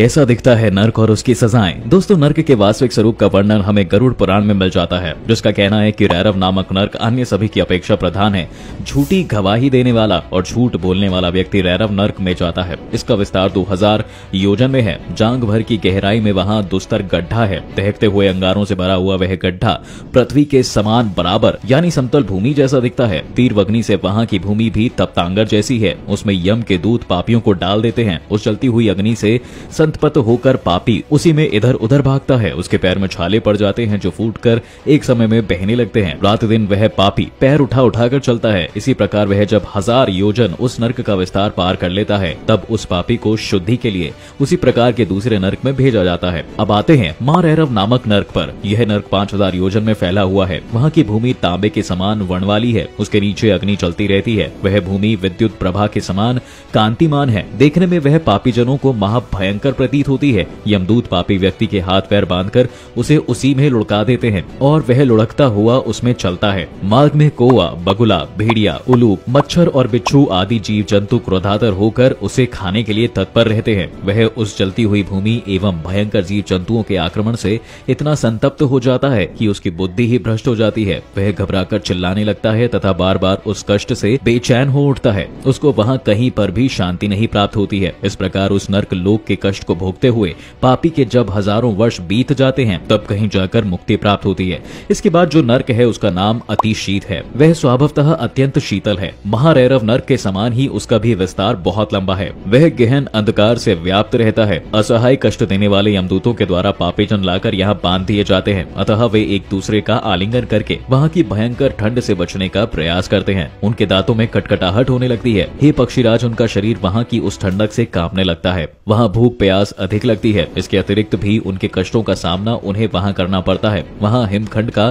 कैसा दिखता है नर्क और उसकी सजाएं दोस्तों नर्क के वास्तविक स्वरूप का वर्णन हमें गरुड़ पुराण में मिल जाता है जिसका कहना है कि रैरव नामक नर्क अन्य सभी की अपेक्षा प्रधान है झूठी गवाही देने वाला और झूठ बोलने वाला व्यक्ति रैरव नर्क में जाता है इसका विस्तार दो योजन में है जांग भर की गहराई में वहाँ दुस्तर गड्ढा है दहकते हुए अंगारों से भरा हुआ वह गड्ढा पृथ्वी के समान बराबर यानी समतल भूमि जैसा दिखता है तीर वग्नि से वहाँ की भूमि भी तप्तांगर जैसी है उसमें यम के दूध पापियों को डाल देते हैं उस चलती हुई अग्नि से तंतपत होकर पापी उसी में इधर उधर भागता है उसके पैर में छाले पड़ जाते हैं जो फूट कर एक समय में बहने लगते हैं रात दिन वह पापी पैर उठा उठाकर चलता है इसी प्रकार वह जब हजार योजन उस नर्क का विस्तार पार कर लेता है तब उस पापी को शुद्धि के लिए उसी प्रकार के दूसरे नर्क में भेजा जाता है अब आते हैं माँ रैरव नामक नर्क पर यह नर्क पांच हजार योजन में फैला हुआ है वहाँ की भूमि तांबे के समान वर्ण वाली है उसके नीचे अग्नि चलती रहती है वह भूमि विद्युत प्रभा के समान कांतिमान है देखने में वह पापीजनों को महाभयंकर प्रतीत होती है यमदूत पापी व्यक्ति के हाथ पैर बांधकर उसे उसी में लुड़का देते हैं और वह लुढ़कता हुआ उसमें चलता है मार्ग में कोवा बगुला भेड़िया उलू मच्छर और बिच्छू आदि जीव जंतु क्रोधातर होकर उसे खाने के लिए तत्पर रहते हैं वह उस चलती हुई भूमि एवं भयंकर जीव जंतुओं के आक्रमण से इतना संतप्त हो जाता है कि उसकी बुद्धि ही भ्रष्ट हो जाती है वह घबराकर चिल्लाने लगता है तथा बार बार उस कष्ट से बेचैन हो उठता है उसको वहाँ कहीं पर भी शांति नहीं प्राप्त होती है इस प्रकार उस नर्क लोक के कष्ट कष्ट को भोगते हुए पापी के जब हजारों वर्ष बीत जाते हैं तब कहीं जाकर मुक्ति प्राप्त होती है इसके बाद जो नर्क है उसका नाम अति शीत है वह स्वभावतः अत्यंत शीतल है महारैरव नर्क के समान ही उसका भी विस्तार बहुत लंबा है वह गहन अंधकार से व्याप्त रहता है असहाय कष्ट देने वाले यमदूतों के द्वारा पापेजन लाकर यहाँ बांध दिए जाते हैं अतः वे एक दूसरे का आलिंगन करके वहाँ की भयंकर ठंड से बचने का प्रयास करते हैं उनके दांतों में कटकटाहट होने लगती है हे पक्षीराज उनका शरीर वहाँ की उस ठंडक से कांपने लगता है वहाँ भूख प्यास प्यास अधिक लगती है इसके अतिरिक्त भी उनके कष्टों का सामना उन्हें वहाँ करना पड़ता है वहाँ हिमखंड का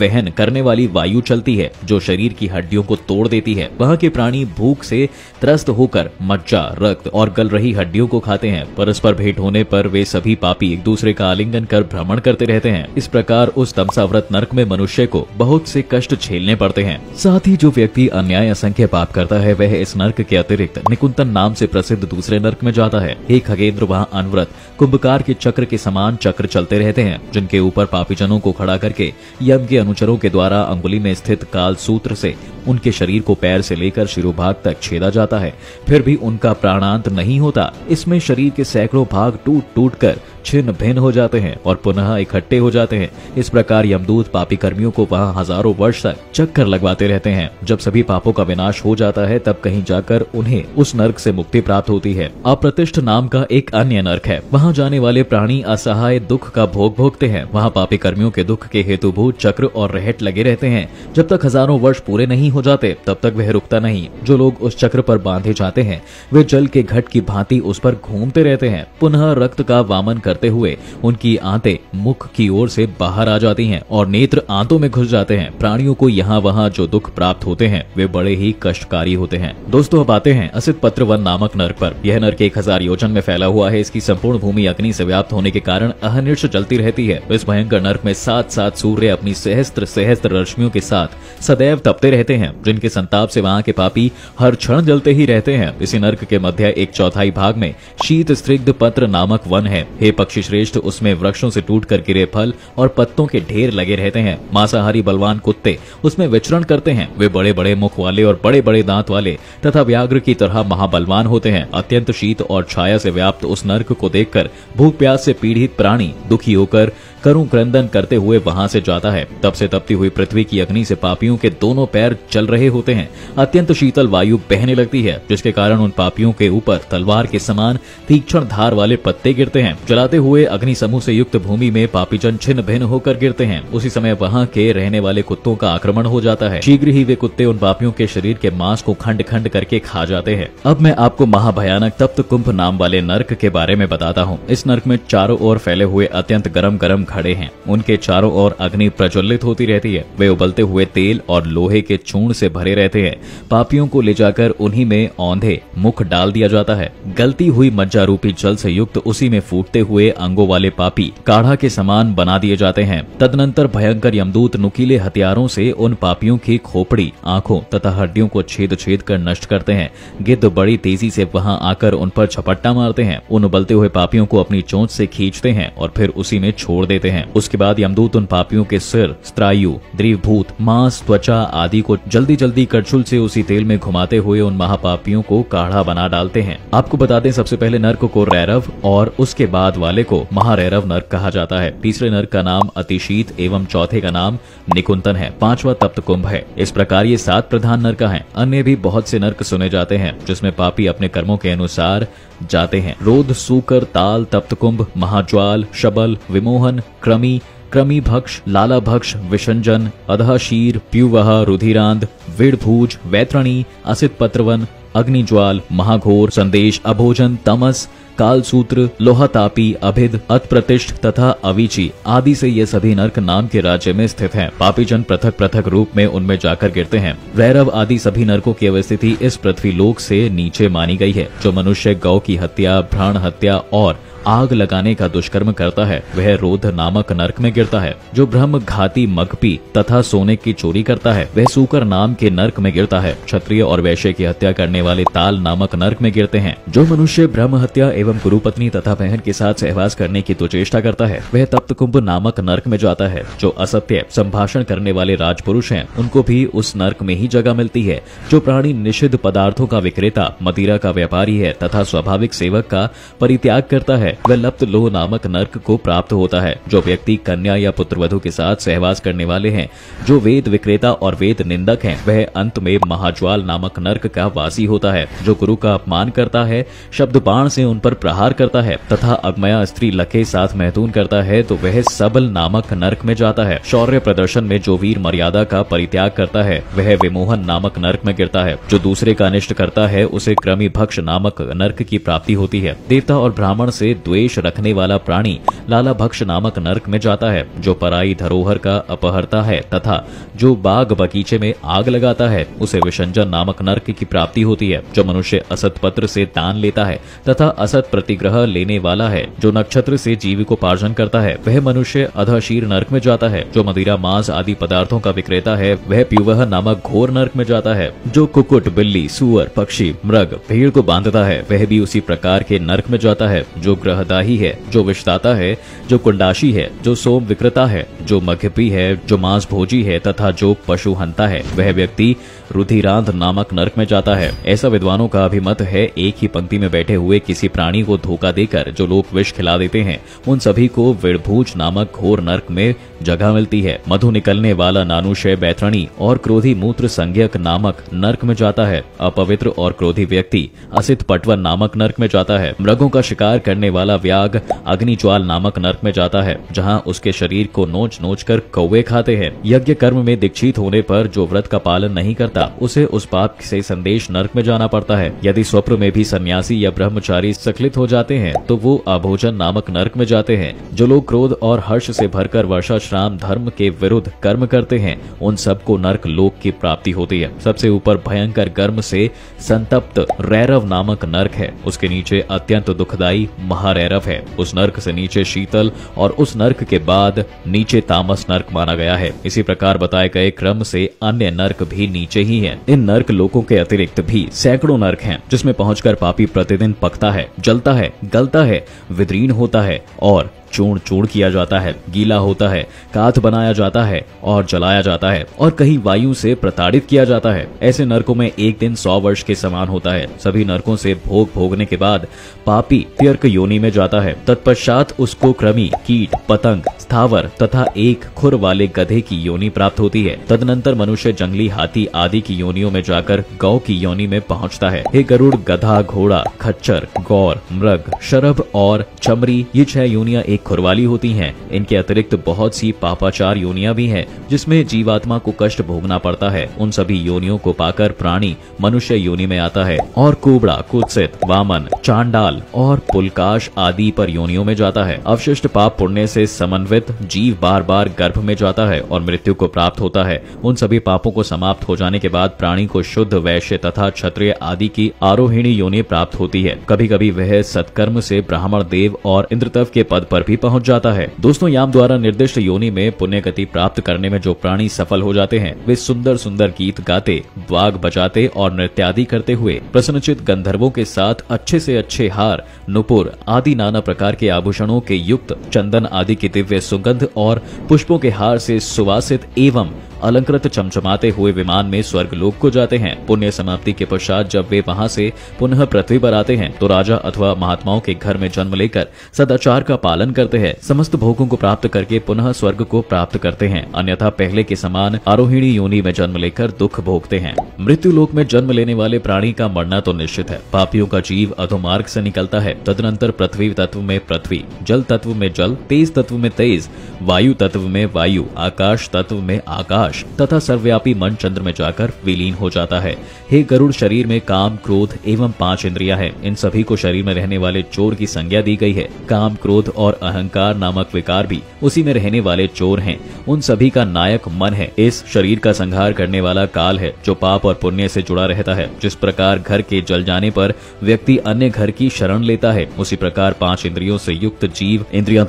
वहन करने वाली वायु चलती है जो शरीर की हड्डियों को तोड़ देती है वहाँ के प्राणी भूख से त्रस्त होकर मज्जा रक्त और गल रही हड्डियों को खाते हैं परस्पर भेंट होने पर वे सभी पापी एक दूसरे का आलिंगन कर भ्रमण करते रहते हैं इस प्रकार उस तमसाव्रत नर्क में मनुष्य को बहुत से कष्ट झेलने पड़ते हैं साथ ही जो व्यक्ति अन्याय असंख्य पाप करता है वह इस नर्क के अतिरिक्त निकुंतन नाम से प्रसिद्ध दूसरे नर्क में जाता है एक खगेंद्र वहाँ जहां अनवरत कुंभकार के चक्र के समान चक्र चलते रहते हैं जिनके ऊपर पापीजनों को खड़ा करके यज्ञ अनुचरों के द्वारा अंगुली में स्थित काल सूत्र से उनके शरीर को पैर से लेकर शिरोभाग तक छेदा जाता है फिर भी उनका प्राणांत नहीं होता इसमें शरीर के सैकड़ों भाग टूट टूट कर छिन्न भिन्न हो जाते हैं और पुनः इकट्ठे हो जाते हैं इस प्रकार यमदूत पापी कर्मियों को वहाँ हजारों वर्ष तक चक्कर लगवाते रहते हैं जब सभी पापों का विनाश हो जाता है तब कहीं जाकर उन्हें उस नर्क से मुक्ति प्राप्त होती है अप्रतिष्ठ नाम का एक अन्य नर्क है वहाँ जाने वाले प्राणी असहाय दुख का भोग भोगते हैं वहाँ पापी कर्मियों के दुख के हेतुभूत चक्र और रहट लगे रहते हैं जब तक हजारों वर्ष पूरे नहीं हो जाते तब तक वह रुकता नहीं जो लोग उस चक्र पर बांधे जाते हैं वे जल के घट की भांति उस पर घूमते रहते हैं पुनः रक्त का वामन कर करते हुए उनकी आंतें मुख की ओर से बाहर आ जाती हैं और नेत्र आंतों में घुस जाते हैं प्राणियों को यहाँ वहाँ जो दुख प्राप्त होते हैं वे बड़े ही कष्टकारी होते हैं दोस्तों अब आते हैं असित पत्र वन नामक नर्क पर यह नर्क एक हजार योजन में फैला हुआ है इसकी संपूर्ण भूमि अग्नि से व्याप्त होने के कारण अहनिर्ष चलती रहती है इस भयंकर नर्क में सात सात सूर्य अपनी सहस्त्र सहस्त्र रश्मियों के साथ सदैव तपते रहते हैं जिनके संताप से वहाँ के पापी हर क्षण जलते ही रहते हैं इसी नर्क के मध्य एक चौथाई भाग में शीत स्त्रिग्ध पत्र नामक वन है हे पक्षी श्रेष्ठ उसमें वृक्षों से टूट कर गिरे फल और पत्तों के ढेर लगे रहते हैं मांसाहारी बलवान कुत्ते उसमें विचरण करते हैं वे बड़े बड़े मुख वाले और बड़े बड़े दांत वाले तथा व्याघ्र की तरह महाबलवान होते हैं अत्यंत शीत और छाया से व्याप्त उस नर्क को देखकर भूख प्यास से पीड़ित प्राणी दुखी होकर करु क्रंदन करते हुए वहां से जाता है तब से तपती हुई पृथ्वी की अग्नि से पापियों के दोनों पैर चल रहे होते हैं अत्यंत शीतल वायु बहने लगती है जिसके कारण उन पापियों के ऊपर तलवार के समान तीक्ष्ण धार वाले पत्ते गिरते हैं जलाते हुए अग्नि समूह से युक्त भूमि में पापीजन छिन्न भिन्न होकर गिरते हैं उसी समय वहाँ के रहने वाले कुत्तों का आक्रमण हो जाता है शीघ्र ही वे कुत्ते उन पापियों के शरीर के मांस को खंड खंड करके खा जाते हैं अब मैं आपको महाभयानक तप्त कुंभ नाम वाले नर्क के बारे में बताता हूँ इस नर्क में चारों ओर फैले हुए अत्यंत गर्म गर्म खड़े हैं उनके चारों ओर अग्नि प्रज्वलित होती रहती है वे उबलते हुए तेल और लोहे के चूण से भरे रहते हैं पापियों को ले जाकर उन्हीं में औंधे मुख डाल दिया जाता है गलती हुई मज्जा रूपी जल से युक्त उसी में फूटते हुए अंगों वाले पापी काढ़ा के समान बना दिए जाते हैं तदनंतर भयंकर यमदूत नुकीले हथियारों से उन पापियों की खोपड़ी आंखों तथा हड्डियों को छेद छेद कर नष्ट करते हैं गिद्ध बड़ी तेजी से वहां आकर उन पर झपट्टा मारते हैं उन उबलते हुए पापियों को अपनी चोंच से खींचते हैं और फिर उसी में छोड़ देते देते हैं उसके बाद यमदूत उन पापियों के सिर स्त्रायु द्रीवभूत मांस त्वचा आदि को जल्दी जल्दी करछुल से उसी तेल में घुमाते हुए उन महापापियों को काढ़ा बना डालते हैं आपको बता दें सबसे पहले नर्क को रैरव और उसके बाद वाले को महारैरव नर्क कहा जाता है तीसरे नर्क का नाम अतिशीत एवं चौथे का नाम निकुंतन है पांचवा तप्त कुंभ है इस प्रकार ये सात प्रधान नर्क है अन्य भी बहुत से नर्क सुने जाते हैं जिसमें पापी अपने कर्मों के अनुसार जाते हैं रोध सूकर ताल तप्त कुंभ महाज्वाल शबल विमोहन क्रमी क्रमी भक्ष लाला भक्ष विषंजन अधीर प्यूवह रुधिरांध विड़भूज वैतरणी असित पत्रवन अग्निज्वाल महाघोर संदेश अभोजन तमस कालसूत्र लोहतापी अभिद अतप्रतिष्ठ तथा अविची आदि से ये सभी नरक नाम के राज्य में स्थित हैं। पापीजन पृथक पृथक रूप में उनमें जाकर गिरते हैं वैरव आदि सभी नरकों की अवस्थिति इस पृथ्वी लोक से नीचे मानी गई है जो मनुष्य गौ की हत्या भ्राण हत्या और आग लगाने का दुष्कर्म करता है वह रोध नामक नरक में गिरता है जो ब्रह्म घाती मगपी तथा सोने की चोरी करता है वह सूकर नाम के नरक में गिरता है क्षत्रिय और वैश्य की हत्या करने वाले ताल नामक नरक में गिरते हैं जो मनुष्य ब्रह्म हत्या एवं गुरु पत्नी तथा बहन के साथ सहवास करने की तो चेष्टा करता है वह तप्त कुंभ नामक नर्क में जाता है जो असत्य संभाषण करने वाले राजपुरुष है उनको भी उस नर्क में ही जगह मिलती है जो प्राणी निषिद्ध पदार्थों का विक्रेता मदिरा का व्यापारी है तथा स्वाभाविक सेवक का परित्याग करता है है वह लप्त लोह नामक नर्क को प्राप्त होता है जो व्यक्ति कन्या या वधु के साथ सहवास करने वाले हैं जो वेद विक्रेता और वेद निंदक हैं वह अंत में महाज्वाल नामक नर्क का वासी होता है जो गुरु का अपमान करता है शब्द बाण से उन पर प्रहार करता है तथा अगमया स्त्री लखे साथ महतून करता है तो वह सबल नामक नर्क में जाता है शौर्य प्रदर्शन में जो वीर मर्यादा का परित्याग करता है वह विमोहन नामक नर्क में गिरता है जो दूसरे का अनिष्ट करता है उसे क्रमी भक्ष नामक नर्क की प्राप्ति होती है देवता और ब्राह्मण से द्वेष रखने वाला प्राणी लाला भक्ष नामक नरक में जाता है जो पराई धरोहर का अपहरता है तथा जो बाग बगीचे में आग लगाता है उसे विसंजन नामक नरक की प्राप्ति होती है जो मनुष्य असत पत्र से दान लेता है तथा असत प्रतिग्रह लेने वाला है जो नक्षत्र से पार्जन करता है वह मनुष्य अधशीर नर्क में जाता है जो मदिरा मांस आदि पदार्थों का विक्रेता है वह प्युवह नामक घोर नर्क में जाता है जो कुकुट बिल्ली सुअर पक्षी मृग भीड़ को बांधता है वह भी उसी प्रकार के नर्क में जाता है जो ग्रह ग्रहदाही है जो विषदाता है जो कुंडाशी है जो सोम विक्रता है जो मघपी है जो मांस भोजी है तथा जो पशु हंता है वह व्यक्ति रुधिरांध नामक नरक में जाता है ऐसा विद्वानों का मत है एक ही पंक्ति में बैठे हुए किसी प्राणी को धोखा देकर जो लोग विष खिला देते हैं उन सभी को विड़भूज नामक घोर नरक में जगह मिलती है मधु निकलने वाला नानुशय बैतरणी और क्रोधी मूत्र संज्ञक नामक नर्क में जाता है अपवित्र और क्रोधी व्यक्ति असित पटवन नामक नर्क में जाता है मृगों का शिकार करने वाला व्याग अग्निज्वाल नामक नर्क में जाता है जहाँ उसके शरीर को नोच नोच कर कौवे खाते हैं यज्ञ कर्म में दीक्षित होने पर जो व्रत का पालन नहीं करता करता उसे उस पाप से संदेश नर्क में जाना पड़ता है यदि स्वप्न में भी सन्यासी या ब्रह्मचारी सकलित हो जाते हैं तो वो अभोजन नामक नर्क में जाते हैं जो लोग क्रोध और हर्ष से भरकर वर्षा श्राम धर्म के विरुद्ध कर्म करते हैं उन सबको नर्क लोक की प्राप्ति होती है सबसे ऊपर भयंकर गर्म से संतप्त रैरव नामक नर्क है उसके नीचे अत्यंत दुखदायी महारैरव है उस नर्क से नीचे शीतल और उस नर्क के बाद नीचे तामस नर्क माना गया है इसी प्रकार बताए गए क्रम से अन्य नर्क भी नीचे ही है इन नर्क लोगों के अतिरिक्त भी सैकड़ों नर्क हैं जिसमें पहुंचकर पापी प्रतिदिन पकता है जलता है गलता है विद्रीन होता है और चूर्ण चूर्ण किया जाता है गीला होता है काथ बनाया जाता है और जलाया जाता है और कहीं वायु से प्रताड़ित किया जाता है ऐसे नरकों में एक दिन सौ वर्ष के समान होता है सभी नरकों से भोग भोगने के बाद पापी त्यर्क योनि में जाता है तत्पश्चात उसको क्रमी कीट पतंग स्थावर तथा एक खुर वाले गधे की योनि प्राप्त होती है तदनंतर मनुष्य जंगली हाथी आदि की योनियों में जाकर गौ की योनि में पहुंचता है हे गरुड़ गधा घोड़ा खच्चर गौर मृग शरभ और चमरी ये छह योनिया एक खुरवाली होती हैं इनके अतिरिक्त बहुत सी पापाचार योनिया भी हैं जिसमें जीवात्मा को कष्ट भोगना पड़ता है उन सभी योनियों को पाकर प्राणी मनुष्य योनि में आता है और कोबड़ा कुत्सित वामन चांडाल और पुलकाश आदि पर योनियों में जाता है अवशिष्ट पाप पुण्य से समन्वित जीव बार बार गर्भ में जाता है और मृत्यु को प्राप्त होता है उन सभी पापों को समाप्त हो जाने के बाद प्राणी को शुद्ध वैश्य तथा क्षत्रिय आदि की आरोहिणी योनि प्राप्त होती है कभी कभी वह सत्कर्म से ब्राह्मण देव और इंद्रतव के पद पर भी भी पहुंच जाता है दोस्तों याम द्वारा निर्दिष्ट योनि में पुण्य गति प्राप्त करने में जो प्राणी सफल हो जाते हैं वे सुंदर सुंदर गीत गाते बाघ बजाते और नृत्यादि करते हुए प्रसन्नचित गंधर्वों के साथ अच्छे से अच्छे हार नुपुर आदि नाना प्रकार के आभूषणों के युक्त चंदन आदि की दिव्य सुगंध और पुष्पों के हार से सुवासित एवं अलंकृत चमचमाते हुए विमान में स्वर्गलोक को जाते हैं पुण्य समाप्ति के पश्चात जब वे वहाँ से पुनः पृथ्वी पर आते हैं तो राजा अथवा महात्माओं के घर में जन्म लेकर सदाचार का पालन करते हैं समस्त भोगों को प्राप्त करके पुनः स्वर्ग को प्राप्त करते हैं अन्यथा पहले के समान आरोहिणी योनि में जन्म लेकर दुख भोगते हैं मृत्यु लोक में जन्म लेने वाले प्राणी का मरना तो निश्चित है पापियों का जीव अधोमार्ग से निकलता है तदनंतर पृथ्वी तत्व में पृथ्वी जल तत्व में जल तेज तत्व में तेज वायु तत्व में वायु आकाश तत्व में आकाश प्रकाश तथा सर्वव्यापी मन चंद्र में जाकर विलीन हो जाता है हे गरुड़ शरीर में काम क्रोध एवं पांच इंद्रिया है इन सभी को शरीर में रहने वाले चोर की संज्ञा दी गई है काम क्रोध और अहंकार नामक विकार भी उसी में रहने वाले चोर हैं उन सभी का नायक मन है इस शरीर का संहार करने वाला काल है जो पाप और पुण्य से जुड़ा रहता है जिस प्रकार घर के जल जाने पर व्यक्ति अन्य घर की शरण लेता है उसी प्रकार पांच इंद्रियों से युक्त जीव इंद्रिया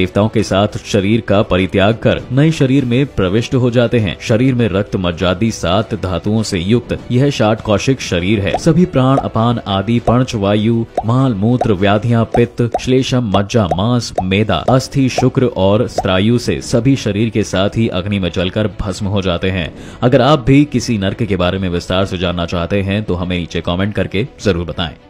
देवताओं के साथ शरीर का परित्याग कर नए शरीर में प्रविष्ट हो जाता जाते हैं शरीर में रक्त मज्जादी सात धातुओं से युक्त यह शाट कौशिक शरीर है सभी प्राण अपान आदि पंच वायु माल मूत्र व्याधियाँ पित्त श्लेषम मज्जा मांस मेदा अस्थि शुक्र और स्त्रायु से सभी शरीर के साथ ही अग्नि में जलकर भस्म हो जाते हैं अगर आप भी किसी नर्क के बारे में विस्तार से जानना चाहते हैं तो हमें नीचे कॉमेंट करके जरूर बताएं